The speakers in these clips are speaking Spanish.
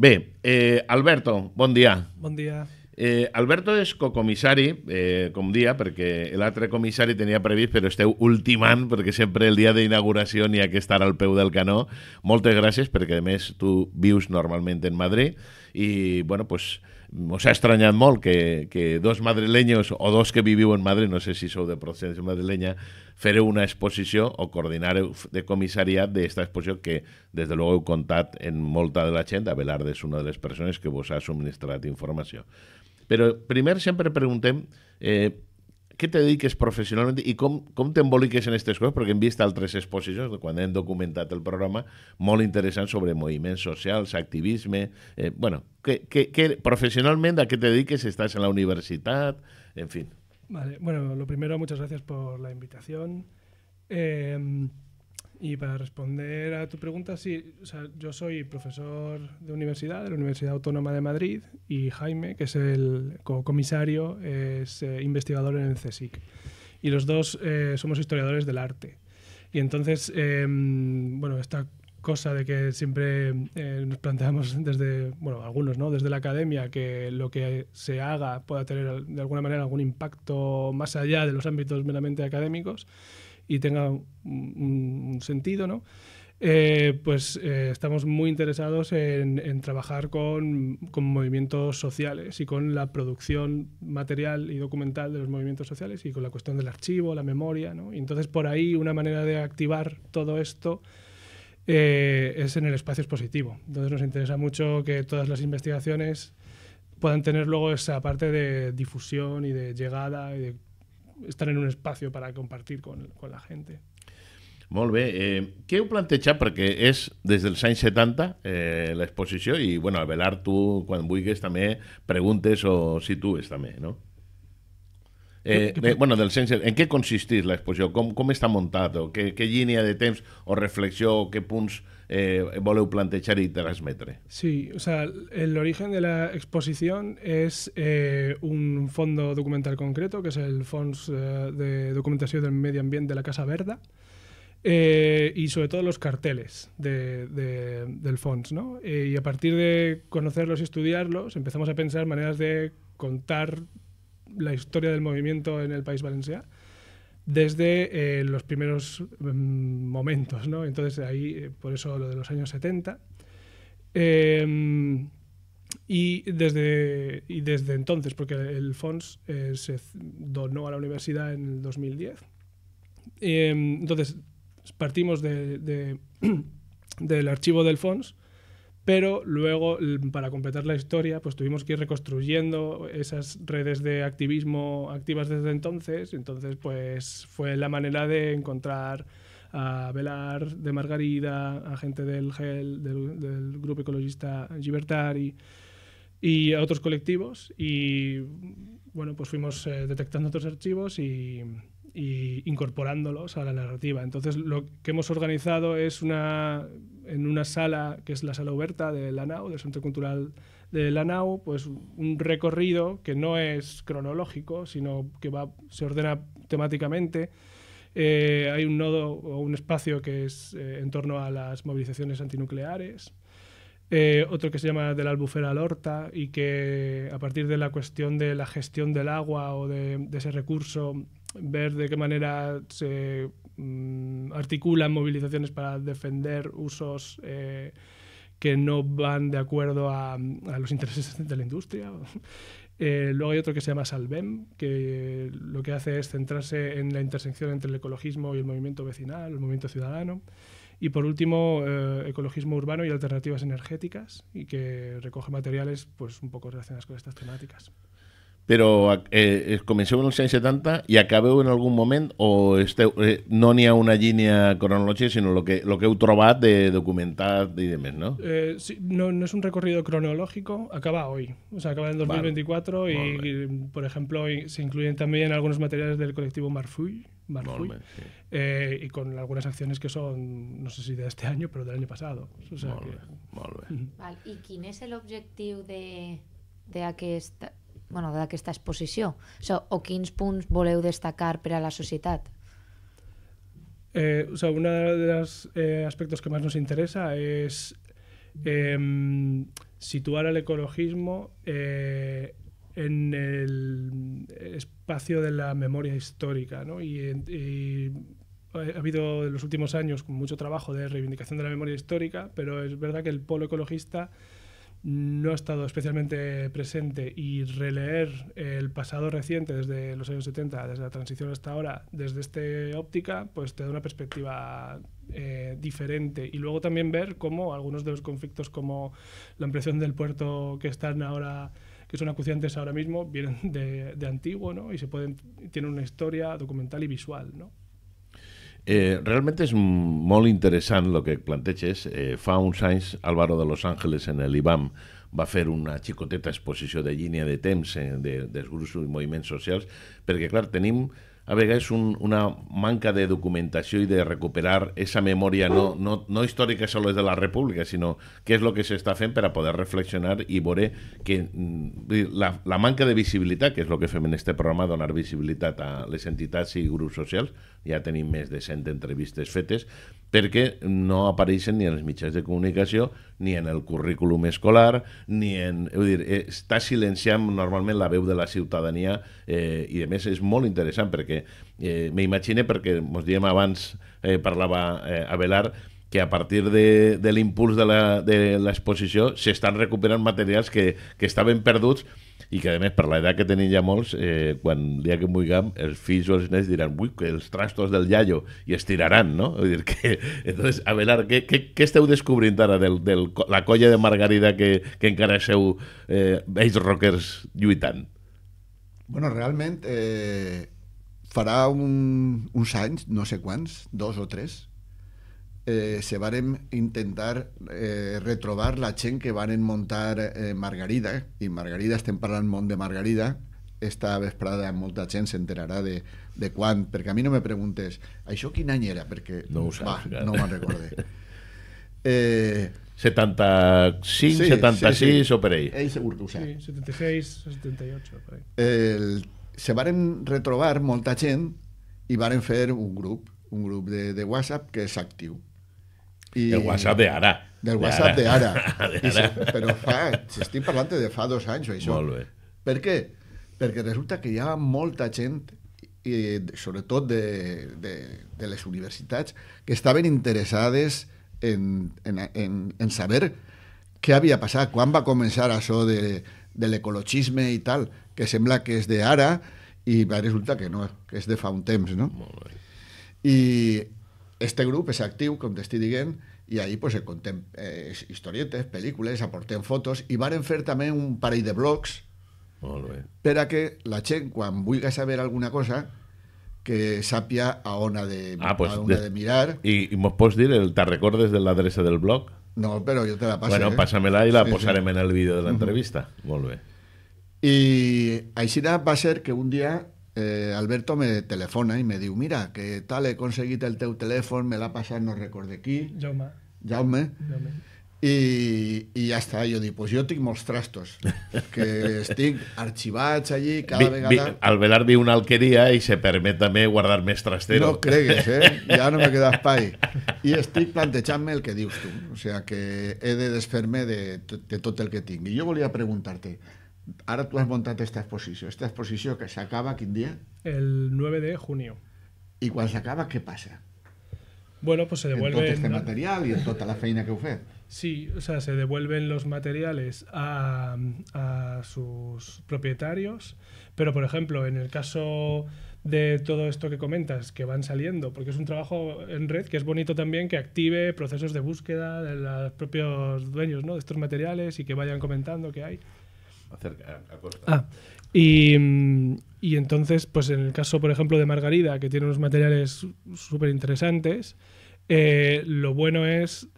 Bé, eh, Alberto, bon dia. Bon dia. Eh, Alberto és cocomissari, eh, com dia, perquè l'altre comissari tenia previst, però esteu ultimant, perquè sempre el dia d'inauguració n'hi ha que estar al peu del canó. Moltes gràcies, perquè a més tu vius normalment en Madrid i, bueno, doncs... Pues, Nos ha estranyat molt que, que, dos madrileños o dos que viviu en Madrid, no sé si sou de procedència madrileña, fereu una exposició o coordinareu de comissariat d'esta exposició que, des de luego, heu contat en molta de la gent. Abelard és una de les persones que vos ha subministrat informació. Però primer sempre preguntem eh, què te dediques professionalment i com, com t'emboliques en aquestes coses? Perquè hem vist altres exposicions, quan hem documentat el programa, molt interessants sobre moviments socials, activisme... Eh, bueno, que, que, que, profesionalment a què te dediques? Estàs en la universitat? En fin. Vale. Bueno, lo primero, muchas gracias por la invitación. Eh, Y para responder a tu pregunta, sí, o sea, yo soy profesor de universidad, de la Universidad Autónoma de Madrid, y Jaime, que es el comisario, es eh, investigador en el CSIC. Y los dos eh, somos historiadores del arte. Y entonces, em, bueno, esta cosa de que siempre eh, nos planteamos desde, bueno, algunos, ¿no? Desde la academia, que lo que se haga pueda tener de alguna manera algún impacto más allá de los ámbitos meramente académicos y tenga un, sentido, ¿no? Eh, pues eh, estamos muy interesados en, trabajar con, movimientos sociales y con la producción material y documental de los movimientos sociales y con la cuestión del archivo, la memoria. Y entonces por ahí una manera de activar todo esto eh, es en el espacio expositivo. Entonces nos interesa mucho que todas las investigaciones puedan tener luego esa parte de difusión y de llegada y de estar en un espacio para compartir con, con la gente. Molt bé. Eh, què heu plantejat? Perquè és des dels anys 70 eh, l'exposició i, bueno, velar tu, quan vulguis, també preguntes o situes també, no? Eh, bueno, del sensor. en qué consistís la exposición? ¿Cómo está montado? ¿Qué línea de temps o reflexión, qué puntos punts eh, voleu plantejar y transmetre? Sí, o sea, el origen de la exposición es eh, un fondo documental concreto, que es el Fons eh, de Documentación del Medio Ambiente de la Casa Verda, y sobre todo los carteles del Fons. ¿no? y a partir de conocerlos y estudiarlos, empezamos a pensar maneras de contar la historia del movimiento en el País Valenciano desde eh, los primeros mm, momentos, Entonces ahí, eh, por eso lo de los años 70. Em, y, desde, desde entonces, porque el FONS eh, se donó a la universidad en el 2010. Em, entonces partimos del archivo del FONS pero luego para completar la historia pues tuvimos que ir reconstruyendo esas redes de activismo activas desde entonces, entonces pues fue la manera de encontrar a Velar de Margarida, a gente del GEL, del, Grupo Ecologista Gibertari y a otros colectivos y bueno pues fuimos eh, detectando otros archivos y, y incorporándolos a la narrativa. Entonces lo que hemos organizado es una en una sala que es la sala Huberta de la del Centro Cultural de la nau pues un recorrido que no es cronológico, sino que va, se ordena temáticamente. Eh, hay un nodo o un espacio que es eh, en torno a las movilizaciones antinucleares. Eh, otro que se llama de la albufera al horta y que a partir de la cuestión de la gestión del agua o de ese recurso ver de qué manera se mm, articulan movilizaciones para defender usos eh, que no van de acuerdo a, los intereses de la industria. Eh, luego hay otro que se llama Salvem, que lo que hace es centrarse en la intersección entre el ecologismo y el movimiento vecinal, el movimiento ciudadano. Y por último, eh, ecologismo urbano y alternativas energéticas, y que recoge materiales pues, un poco relacionados con estas temáticas. Pero eh, en el 70 y acabó en algún momento o este eh, no ni a una línea cronológica, sino lo que, lo que otro trobat de documentar. y eh, no? no, es un recorrido cronológico, acaba hoy, o sea, acaba en 2024 y, por ejemplo, se incluyen también algunos materiales del colectivo Marfui Marfui, eh, y con algunas acciones que son, no sé si de este año, pero del año pasado. O sea, es el objetivo de, de bueno, esta exposición? O, o quins punts voleu destacar per a la societat? Eh, o sea, uno de los eh, aspectos que más nos interesa es em, situar al ecologismo eh, en el espacio de la memoria histórica. ¿no? Y, y, ha habido en los últimos años mucho trabajo de reivindicación de la memoria histórica, pero es verdad que el polo ecologista no ha estado especialmente presente y releer el pasado reciente desde los años 70, desde la transición hasta ahora, desde esta óptica, pues te da una perspectiva eh, diferente. Y luego también ver cómo algunos de los conflictos como la ampliación del puerto que están ahora que son acuciantes ahora mismo, vienen de, de antiguo, ¿no? Y se pueden, tienen una historia documental y visual, ¿no? Eh, realment és molt interessant el que planteges. Eh, fa uns anys, Álvaro de Los Ángeles, en el IBAM, va fer una xicoteta exposició de línia de temps eh, de, dels grups i moviments socials, perquè, clar, tenim a vegades un, una manca de documentació i de recuperar esa memòria no, no, no històrica solo de la república, sinó què és el que s'està fent per a poder reflexionar i veure que mm, la, la manca de visibilitat, que és el que fem en aquest programa, donar visibilitat a les entitats i grups socials, ja tenim més de 100 entrevistes fetes, perquè no apareixen ni en els mitjans de comunicació, ni en el currículum escolar, ni en... Vull dir, eh, està silenciant normalment la veu de la ciutadania eh, i, a més, és molt interessant perquè eh, m'imagino, perquè, mos diem abans, eh, parlava eh, Abelard, que a partir de, de l'impuls de l'exposició s'estan recuperant materials que, que estaven perduts i que a més per l'edat que tenim ja molts eh, quan el dia que muigam els fills o els nens diran ui, que els trastos del iaio i es tiraran, no? Vull dir que, entonces, Abelar, què, què, què esteu descobrint ara de del, la colla de Margarida que, que encara seu eh, vells rockers lluitant? Bueno, realment eh, farà un, uns anys, no sé quants, dos o tres, eh, se varen intentar eh, retrobar la gent que varen muntar eh, Margarida, i Margarida, estem parlant molt de Margarida, esta vesprada molta gent s'enterarà de, de quan, perquè a mi no me preguntes això quin any era, perquè no ho saps, va, no me'n recordé. Eh, 75, sí, 76 sí, sí. o per ahí. Ell segur que ho sap. Sí, 76, 78, per ahí. El, se varen retrobar molta gent i varen fer un grup, un grup de, de WhatsApp que és actiu. I... El WhatsApp de ara. Del WhatsApp d'ara. De de sí, però fa, si estic parlant de fa dos anys o això. Molt bé. Per què? Perquè resulta que hi ha molta gent i sobretot de, de, de les universitats, que estaven interessades en, en, en, en saber què havia passat, quan va començar això de, de l'ecologisme i tal, que sembla que és de ara i va resultar que no, que és de fa un temps, no? Molt bé. I este grup és actiu, com t'estic dient, Y ahí pues, conté eh, historietas, películas, aporté aporten fotos van a hacer también un par de blogs Volve. que la cuando vuelva a saber alguna cosa, que sapia a ah, pues una de, de, mirar. y vos podés el, te recordes de adresa del blog? No, pero yo te la paso... Bueno, eh? pásamela y la posaremos en el vídeo de mhm. la entrevista... vuelve y ahí sí va va ser que un día... eh, Alberto me telefona i me diu mira, que tal, he aconseguit el teu telèfon, me l'ha passat no recorde qui. Jaume. Jaume. Jaume. I, i ja està, jo dic, pues jo tinc molts trastos que estic arxivats allí cada vi, vegada... Vi, el Velar viu una alqueria i se permet també guardar més trastero no cregues, eh? ja no me queda espai i estic plantejant-me el que dius tu o sigui sea, que he de desfer-me de, de tot el que tinc i jo volia preguntar-te Ahora tú has montado esta exposición. ¿Esta exposición que acaba qué día? El 9 de junio. ¿Y cuando se acaba, qué pasa? Bueno, pues se devuelve... En este material y toda la feina que heu Sí, o sea, se devuelven los materiales a, sus propietarios, pero por ejemplo, en el caso de todo esto que comentas, que van saliendo, porque es un trabajo en red que es bonito también que active procesos de búsqueda de los propios dueños ¿no? de estos materiales y que vayan comentando qué hay. Acerca, ah, y, y, entonces, pues en el caso, por ejemplo, de Margarida, que tiene unos materiales súper interesantes, eh, lo bueno es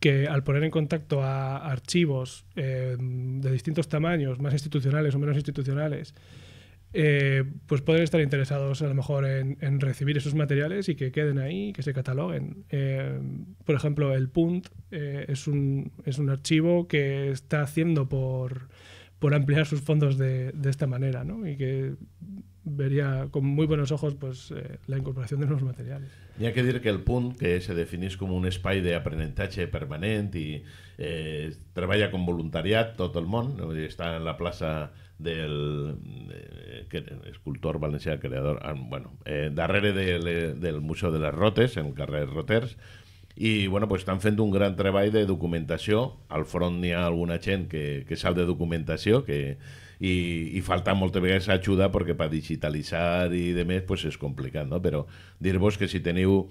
que al poner en contacto a archivos eh, de distintos tamaños, más institucionales o menos institucionales, eh, pues pueden estar interesados a lo mejor en, recibir esos materiales y que queden ahí, que se cataloguen. por ejemplo, el PUNT es un, es, un, archivo que está haciendo por por ampliar sus fondos de, de esta manera, ¿no? Y que vería con muy buenos ojos pues, eh, la incorporación de nuevos materiales. Y hay que decir que el punt, que se definís como un spy de permanente permanente eh, y trabaja con voluntariado todo el mundo, está en la plaza del eh, escultor valenciano creador, ah, bueno, de, del Museo de las Rotes, en el carrer Roters, i bueno, pues, estan fent un gran treball de documentació. Al front n'hi ha alguna gent que, que sap de documentació que, i, i falta moltes vegades ajuda perquè per digitalitzar i de més pues, és complicat, no? però dir-vos que si teniu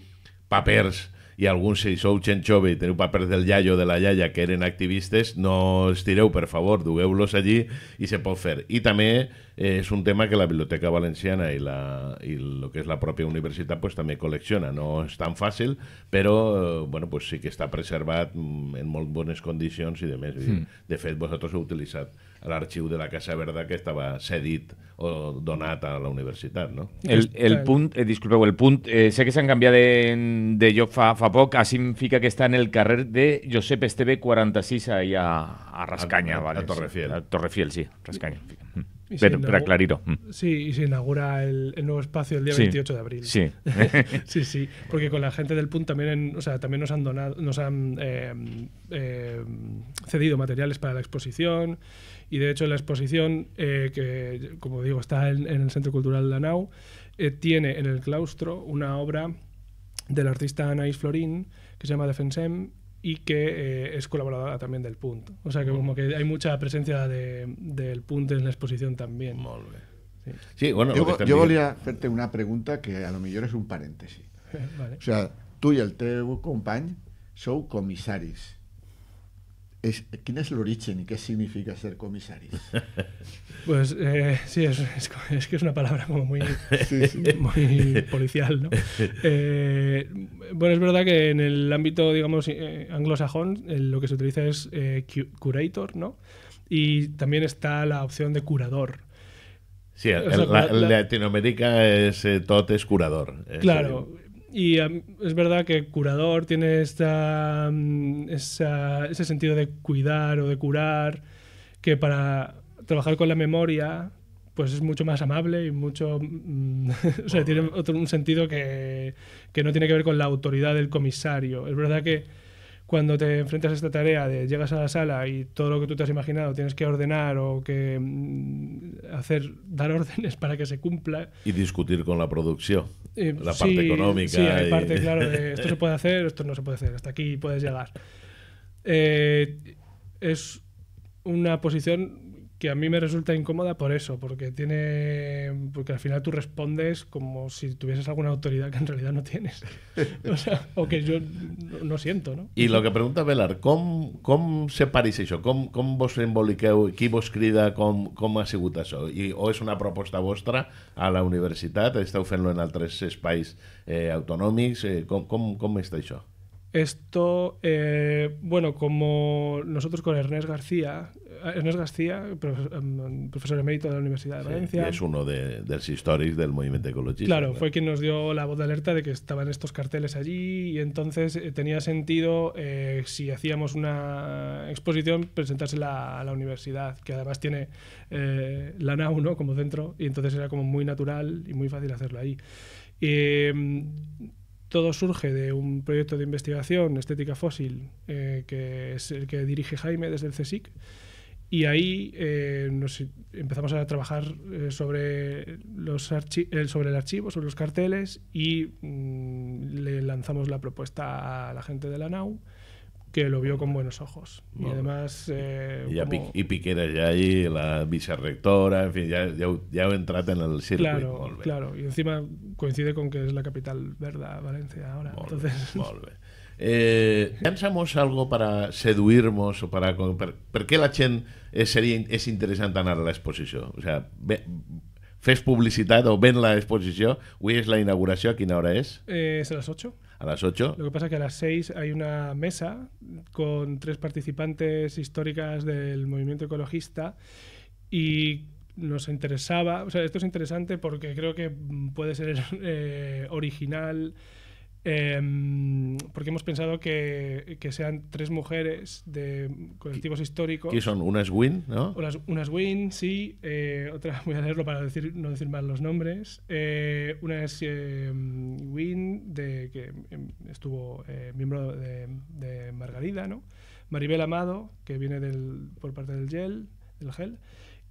papers i alguns, si sou gent jove i teniu papers del iaio de la iaia que eren activistes, no els tireu, per favor, dugueu-los allí i se pot fer. I també eh, es un tema que la Biblioteca Valenciana y, la, y lo que es la propia universitat pues també col·lecciona. No és tan fàcil, però eh, bueno, pues sí que està preservat mm, en molt bones condicions i de més. Mm. De fet, vosaltres heu utilitzat l'arxiu de la Casa Verda que estava cedit o donat a la universitat, no? El, el eh, punt, eh, disculpeu, el punt, eh, sé que s'han canviat de, de lloc fa, fa poc, així fica que està en el carrer de Josep Esteve 46, ahí a, a Rascanya, a, a, a Torrefiel. A Torrefiel, sí, Rascanya. Mm. Y mm. Sí, y se inaugura el, nuevo espacio el día 28 de abril. Sí. sí, sí. Porque con la gente del PUN también, también nos han donado, nos han em, em, cedido materiales para la exposición. Y de hecho, la exposición, eh, que como digo, está en, el Centro Cultural de Nau eh, tiene en el claustro una obra del artista Anaís Florín que se llama Defensem y que eh, es colaboradora también del punto. O sea que como que hay mucha presencia del de, en la exposición también. Sí. sí. bueno, yo, quería hacerte una pregunta que a lo mejor es un paréntesis. O sea, tú y el teu company sou comisaris. ¿quién es Lorichen y qué significa ser comisario? Pues eh, sí, es, que es una palabra como muy, policial, ¿no? Eh, bueno, es verdad que en el ámbito, digamos, eh, anglosajón eh, lo que se utiliza es curator, ¿no? Y también está la opción de curador, Sí, en Latinoamérica es, es curador. claro, y em, es verdad que curador tiene esta, mm, ese sentido de cuidar o de curar, que para trabajar con la memoria pues es mucho más amable y mucho... Mm, o sea, tiene otro, un sentido que, que no tiene que ver con la autoridad del comisario. Es verdad que cuando te enfrentas a esta tarea de llegas a la sala y todo lo que tú te has imaginado tienes que ordenar o que mm, hacer dar órdenes para que se cumpla y discutir con la producción eh, la parte económica sí hay parte claro de esto se puede hacer esto no se puede hacer hasta aquí puedes llegar eh, es una posición que a mí me resulta incómoda por eso, porque tiene porque al final tú respondes como si tuvieses alguna autoridad que en realidad no tienes. o, sea, o que yo no, siento, ¿no? lo que pregunta Velar, ¿Cómo com se ¿Cómo vos emboliqueu? Qui vos crida? ¿Cómo com ha o es una propuesta vuestra a la universidad? está fent en altres espais eh, ¿Cómo Eh, com, esto, eh, bueno, como nosotros con Ernest García, Ernest García, em, profesor, emérito de la Universidad de Valencia. es uno de, los del movimiento ecologista. Claro, fue quien nos dio la voz de alerta de que estaban estos carteles allí y entonces eh, tenía sentido, eh, si hacíamos una exposición, presentársela a la universidad, que además tiene la NAU ¿no? como centro, y entonces era como muy natural y muy fácil hacerlo ahí. Eh, todo surge de un proyecto de investigación estética fósil eh, que es el que dirige Jaime desde el CSIC. Y ahí eh, nos empezamos a trabajar eh, sobre, los sobre el archivo, sobre los carteles y mm, le lanzamos la propuesta a la gente de la NAU que lo vio con buenos ojos. y además... Eh, y, como... y Piquera ya y la vicerrectora, en fin, ya, ya, ya entrat en el circuito. Claro, claro. Y encima coincide con que es la capital verdad, Valencia, ahora. Molt Entonces... Bé, molt bé. Eh, ¿Pensamos algo para seduirnos o para... Per, per què la gent és, seria, és interessant anar a l'exposició? O sea, ve, fes publicitat o ven la exposición? Avui és la inauguració, a quina hora és? Eh, és a les 8. a las 8. Lo que pasa es que a las 6 hay una mesa con tres participantes históricas del movimiento ecologista y nos interesaba, o sea, esto es interesante porque creo que puede ser eh, original Em, porque hemos pensado que, sean tres mujeres de colectivos históricos. y son? Una es Win, ¿no? Una, Win, sí. Eh, otra, voy a leerlo para decir, no decir mal los nombres. Eh, una es em, Win, de, que em, estuvo eh, miembro de, Margarida, ¿no? Maribel Amado, que viene del, por parte del GEL, del GEL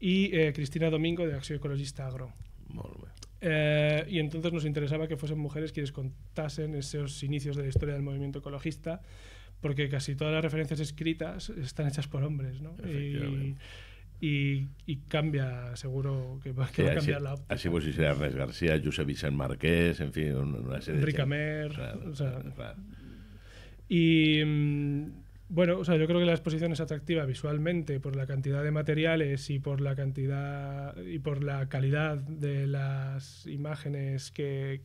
y Cristina Domingo, de Acción Ecologista Agro. Muy bien. Eh, y entonces nos interesaba que fuesen mujeres quienes contasen esos inicios de la historia del movimiento ecologista, porque casi todas las referencias escritas están hechas por hombres, ¿no? Y, cambia, seguro que va, a cambiar así, la óptica. Así pues, si será Ernest García, Josep Vicent Marqués, en fin, una serie de... Mer, Y... Bueno, o sea, yo creo que la exposición es atractiva visualmente por la cantidad de materiales y por la cantidad y por la calidad de las imágenes que,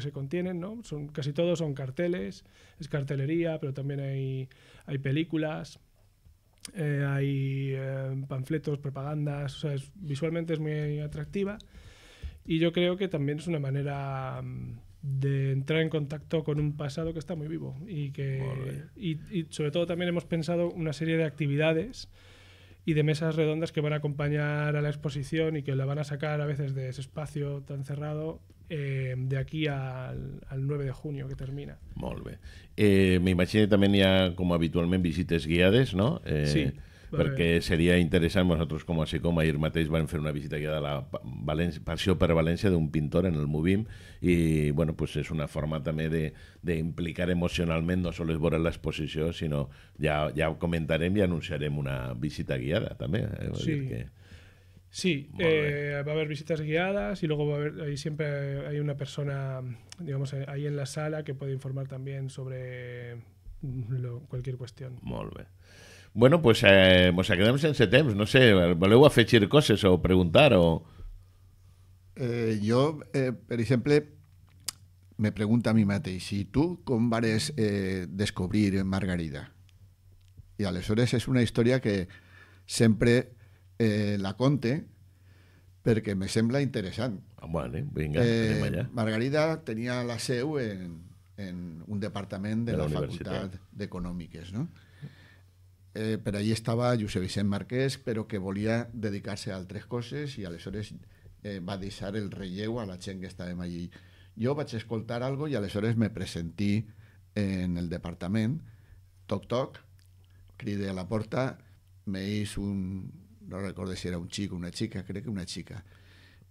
se contienen, ¿no? Son, casi todos son carteles, es cartelería, pero también hay, películas, eh, hay eh, panfletos, propagandas, o sea, visualmente es muy atractiva y yo creo que también es una manera mm, de entrar en contacto con un pasado que está muy vivo y que y, sobre todo también hemos pensado una serie de actividades y de mesas redondas que van a acompañar a la exposición y que la van a sacar a veces de ese espacio tan cerrado eh, de aquí al, 9 de junio que termina. molve eh, me Eh, también ya como habitualmente visites guiadas, no? sí. perquè seria interessant, nosaltres com a Secom ahir mateix vam fer una visita guiada a la València, Passió per València d'un pintor en el Movim i bueno, pues és una forma també d'implicar emocionalment no només veure l'exposició, sinó ja, ja ho comentarem i anunciarem una visita guiada també. Eh? sí. Dir que... Sí, eh, va a haber visitas guiadas y luego va a haber, ahí siempre hay una persona, digamos, ahí en la sala que puede informar también sobre lo, cualquier cuestión. Molt bé. Bueno, pues eh, mos quedem sense temps. No sé, voleu afegir coses o preguntar o... Eh, jo, eh, per exemple, me pregunta a mi mateix si tu com vares eh, descobrir Margarida? I aleshores és una història que sempre eh, la conte perquè me sembla interessant. Ah, vale, vinga, eh, allà. Margarida tenia la seu en, en un departament de, de la, la Facultat d'Econòmiques, no? eh, per allí estava Josep Vicent Marquès, però que volia dedicar-se a altres coses i aleshores eh, va deixar el relleu a la gent que estàvem allí. Jo vaig escoltar algo i aleshores me presentí en el departament, toc-toc, cride a la porta, me hizo un... no recordo si era un xic o una xica, crec que una xica,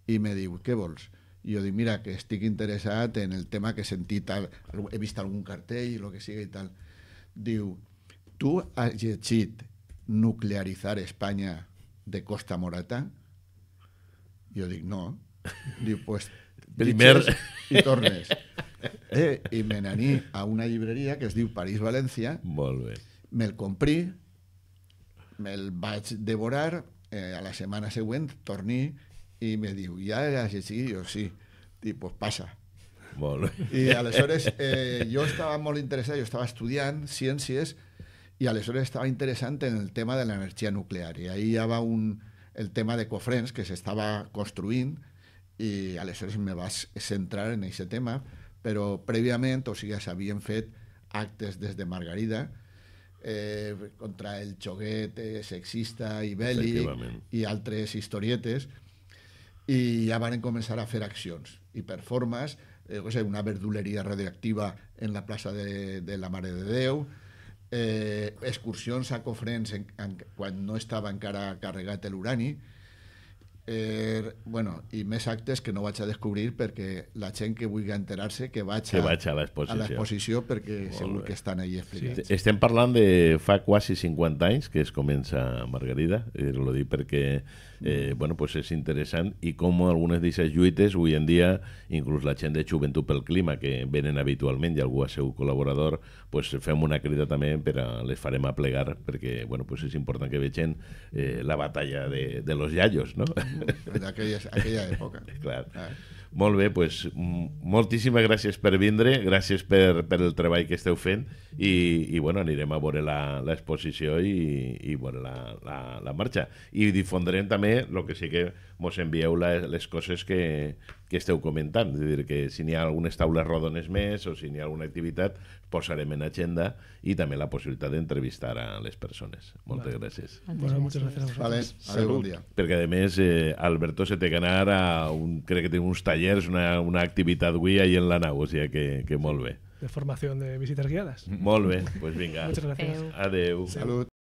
i me diu, què vols? i jo dic, mira, que estic interessat en el tema que sentí tal, he vist algun cartell, el que sigui i tal. Diu, Tu has llegit nuclearitzar Espanya de Costa Morata? Jo dic, no. Diu, pues, Primer... I tornes. Eh, I me n'aní a una llibreria que es diu París-València. Molt bé. Me'l comprí, me'l vaig devorar, eh, a la setmana següent torní i me diu, ja has llegit? Jo, sí. Dic, pues passa. Molt bé. I aleshores eh, jo estava molt interessat, jo estava estudiant ciències, i aleshores estava interessant en el tema de l'energia nuclear i ahir hi va un, el tema de cofrens que s'estava construint i aleshores me vaig centrar en aquest tema però prèviament, o sigui, s'havien fet actes des de Margarida eh, contra el xoguet eh, sexista i belli i altres historietes i ja van començar a fer accions i performances, eh, una verduleria radioactiva en la plaça de, de la Mare de Déu, eh, excursions a Cofrens en, en, quan no estava encara carregat l'urani, Eh, bueno, i més actes que no vaig a descobrir perquè la gent que vulgui enterar-se que vaig a, que vaig a l'exposició perquè Molt segur bé. que estan allà explicats. Sí. Estem parlant de fa quasi 50 anys que es comença Margarida, eh, lo dic perquè eh, mm. bueno, pues és interessant i com algunes d'aquestes lluites avui en dia, inclús la gent de Joventut pel Clima que venen habitualment i algú a seu col·laborador, pues fem una crida també per a, les farem plegar perquè bueno, pues és important que vegin eh, la batalla de, de los yayos, no? Mm. d'aquella aquella època. Clar. Eh? Molt bé, pues, moltíssimes gràcies per vindre, gràcies per, per el treball que esteu fent i, i bueno, anirem a veure l'exposició i, i bueno, la, la, la marxa. I difondrem també el que sí que mos envieu la, les coses que, que esteu comentant, és a dir, que si n'hi ha algunes taules rodones més o si n'hi ha alguna activitat, posarem en agenda i també la possibilitat d'entrevistar a les persones. Moltes vale. gràcies. Bueno, moltes gràcies a vosaltres. Vale, Salut. bon dia. Perquè, a més, eh, Alberto se té que anar a un, crec que té uns tallers, una, una activitat avui ahí en la nau, o sigui sea que, que molt bé. De formació de visites guiades. Molt bé, doncs pues vinga. Moltes gràcies. Adeu. Salut.